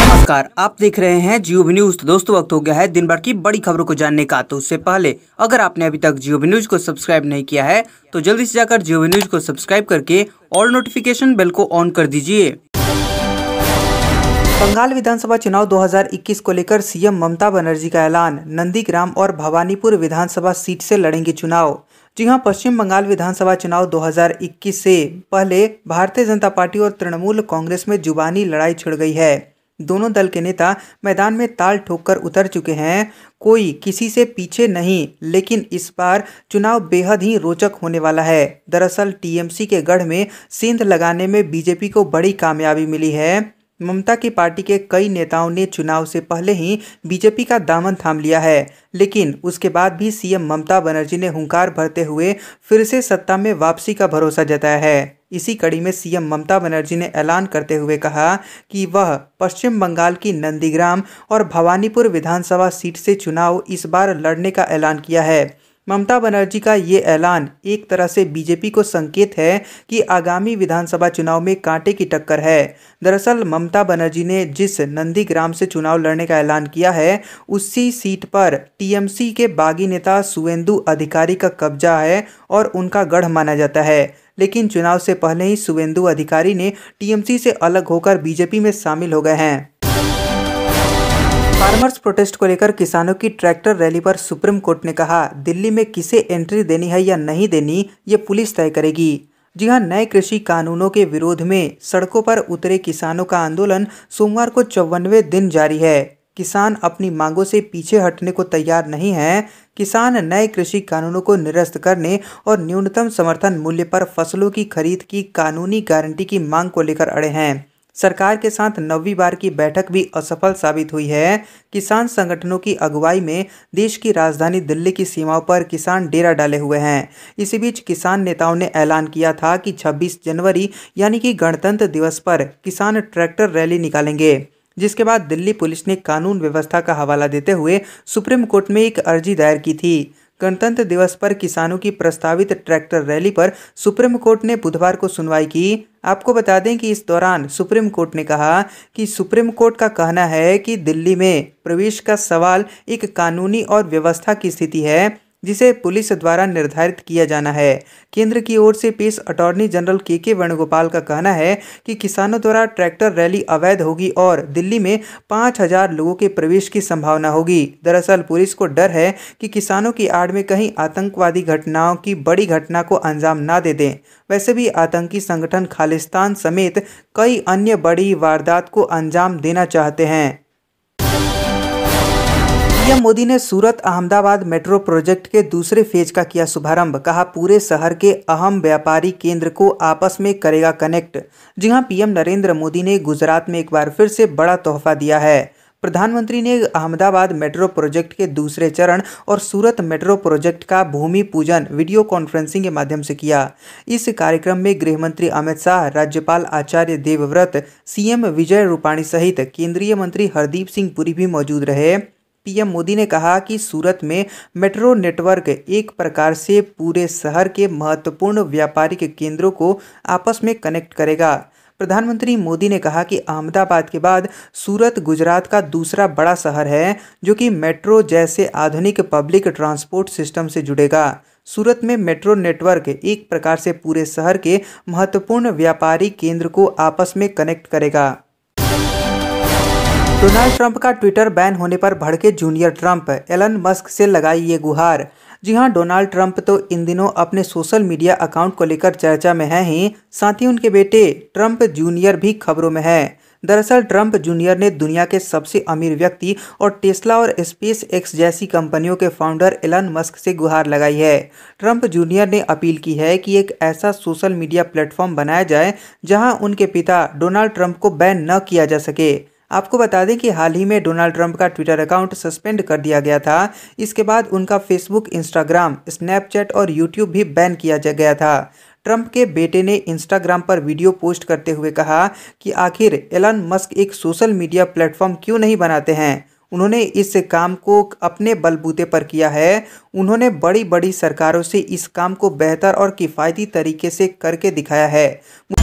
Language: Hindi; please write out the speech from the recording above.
नमस्कार आप देख रहे हैं जियो न्यूज तो दोस्तों वक्त हो गया है दिन भर की बड़ी खबरों को जानने का तो उससे पहले अगर आपने अभी तक जियो न्यूज को सब्सक्राइब नहीं किया है तो जल्दी से जाकर जियो न्यूज को सब्सक्राइब करके ऑल नोटिफिकेशन बेल को ऑन कर दीजिए बंगाल विधानसभा चुनाव 2021 को लेकर सीएम ममता बनर्जी का ऐलान नंदीग्राम और भवानीपुर विधानसभा सीट से लड़ेंगे चुनाव जी हाँ पश्चिम बंगाल विधानसभा चुनाव 2021 से पहले भारतीय जनता पार्टी और तृणमूल कांग्रेस में जुबानी लड़ाई छिड़ गई है दोनों दल के नेता मैदान में ताल ठोककर उतर चुके हैं कोई किसी से पीछे नहीं लेकिन इस बार चुनाव बेहद ही रोचक होने वाला है दरअसल टीएमसी के गढ़ में सेंध लगाने में बीजेपी को बड़ी कामयाबी मिली है ममता की पार्टी के कई नेताओं ने चुनाव से पहले ही बीजेपी का दामन थाम लिया है लेकिन उसके बाद भी सीएम ममता बनर्जी ने हुंकार भरते हुए फिर से सत्ता में वापसी का भरोसा जताया है इसी कड़ी में सीएम ममता बनर्जी ने ऐलान करते हुए कहा कि वह पश्चिम बंगाल की नंदीग्राम और भवानीपुर विधानसभा सीट से चुनाव इस बार लड़ने का ऐलान किया है ममता बनर्जी का ये ऐलान एक तरह से बीजेपी को संकेत है कि आगामी विधानसभा चुनाव में कांटे की टक्कर है दरअसल ममता बनर्जी ने जिस नंदीग्राम से चुनाव लड़ने का ऐलान किया है उसी सीट पर टीएमसी के बागी नेता सुवेंदु अधिकारी का कब्जा है और उनका गढ़ माना जाता है लेकिन चुनाव से पहले ही सुवेंदु अधिकारी ने टीएमसी से अलग होकर बीजेपी में शामिल हो गए हैं फार्मर्स प्रोटेस्ट को लेकर किसानों की ट्रैक्टर रैली पर सुप्रीम कोर्ट ने कहा दिल्ली में किसे एंट्री देनी है या नहीं देनी ये पुलिस तय करेगी जी हाँ नए कृषि कानूनों के विरोध में सड़कों पर उतरे किसानों का आंदोलन सोमवार को चौवनवे दिन जारी है किसान अपनी मांगों से पीछे हटने को तैयार नहीं है किसान नए कृषि कानूनों को निरस्त करने और न्यूनतम समर्थन मूल्य पर फसलों की खरीद की कानूनी गारंटी की मांग को लेकर अड़े हैं सरकार के साथ नवी बार की बैठक भी असफल साबित हुई है किसान संगठनों की अगुवाई में देश की राजधानी दिल्ली की सीमाओं पर किसान डेरा डाले हुए हैं इसी बीच किसान नेताओं ने ऐलान किया था कि 26 जनवरी यानी कि गणतंत्र दिवस पर किसान ट्रैक्टर रैली निकालेंगे जिसके बाद दिल्ली पुलिस ने कानून व्यवस्था का हवाला देते हुए सुप्रीम कोर्ट में एक अर्जी दायर की थी गणतंत्र दिवस पर किसानों की प्रस्तावित ट्रैक्टर रैली पर सुप्रीम कोर्ट ने बुधवार को सुनवाई की आपको बता दें कि इस दौरान सुप्रीम कोर्ट ने कहा कि सुप्रीम कोर्ट का कहना है कि दिल्ली में प्रवेश का सवाल एक कानूनी और व्यवस्था की स्थिति है जिसे पुलिस द्वारा निर्धारित किया जाना है केंद्र की ओर से पेश अटॉर्नी जनरल के के वेणुगोपाल का कहना है कि किसानों द्वारा ट्रैक्टर रैली अवैध होगी और दिल्ली में पाँच हजार लोगों के प्रवेश की संभावना होगी दरअसल पुलिस को डर है कि किसानों की आड़ में कहीं आतंकवादी घटनाओं की बड़ी घटना को अंजाम ना दे दें वैसे भी आतंकी संगठन खालिस्तान समेत कई अन्य बड़ी वारदात को अंजाम देना चाहते हैं पीएम मोदी ने सूरत अहमदाबाद मेट्रो प्रोजेक्ट के दूसरे फेज का किया शुभारंभ कहा पूरे शहर के अहम व्यापारी केंद्र को आपस में करेगा कनेक्ट जी हां पीएम नरेंद्र मोदी ने गुजरात में एक बार फिर से बड़ा तोहफा दिया है प्रधानमंत्री ने अहमदाबाद मेट्रो प्रोजेक्ट के दूसरे चरण और सूरत मेट्रो प्रोजेक्ट का भूमि पूजन वीडियो कॉन्फ्रेंसिंग के माध्यम से किया इस कार्यक्रम में गृह मंत्री अमित शाह राज्यपाल आचार्य देवव्रत सीएम विजय रूपाणी सहित केंद्रीय मंत्री हरदीप सिंह पुरी भी मौजूद रहे पीएम मोदी ने कहा कि सूरत में मेट्रो नेटवर्क एक प्रकार से पूरे शहर के महत्वपूर्ण व्यापारिक केंद्रों को आपस में कनेक्ट करेगा प्रधानमंत्री मोदी ने कहा कि अहमदाबाद के बाद सूरत गुजरात का दूसरा बड़ा शहर है जो कि मेट्रो जैसे आधुनिक पब्लिक ट्रांसपोर्ट सिस्टम से जुड़ेगा सूरत में मेट्रो नेटवर्क एक प्रकार से पूरे शहर के महत्वपूर्ण व्यापारी केंद्र को आपस में कनेक्ट करेगा डोनाल्ड ट्रंप का ट्विटर बैन होने पर भड़के जूनियर ट्रंप एलन मस्क से लगाई ये गुहार जी हाँ डोनाल्ड ट्रंप तो इन दिनों अपने सोशल मीडिया अकाउंट को लेकर चर्चा में है ही साथ ही उनके बेटे ट्रंप जूनियर भी खबरों में है दरअसल ट्रंप जूनियर ने दुनिया के सबसे अमीर व्यक्ति और टेस्ला और स्पेस एक्स जैसी कंपनियों के फाउंडर एलन मस्क से गुहार लगाई है ट्रंप जूनियर ने अपील की है कि एक ऐसा सोशल मीडिया प्लेटफॉर्म बनाया जाए जहां उनके पिता डोनाल्ड ट्रंप को बैन न किया जा सके आपको बता दें कि हाल ही में डोनाल्ड ट्रंप का ट्विटर अकाउंट सस्पेंड कर दिया गया था इसके बाद उनका फेसबुक इंस्टाग्राम स्नैपचैट और यूट्यूब भी बैन किया गया था ट्रंप के बेटे ने इंस्टाग्राम पर वीडियो पोस्ट करते हुए कहा कि आखिर एलन मस्क एक सोशल मीडिया प्लेटफॉर्म क्यों नहीं बनाते हैं उन्होंने इस काम को अपने बलबूते पर किया है उन्होंने बड़ी बड़ी सरकारों से इस काम को बेहतर और किफ़ायती तरीके से करके दिखाया है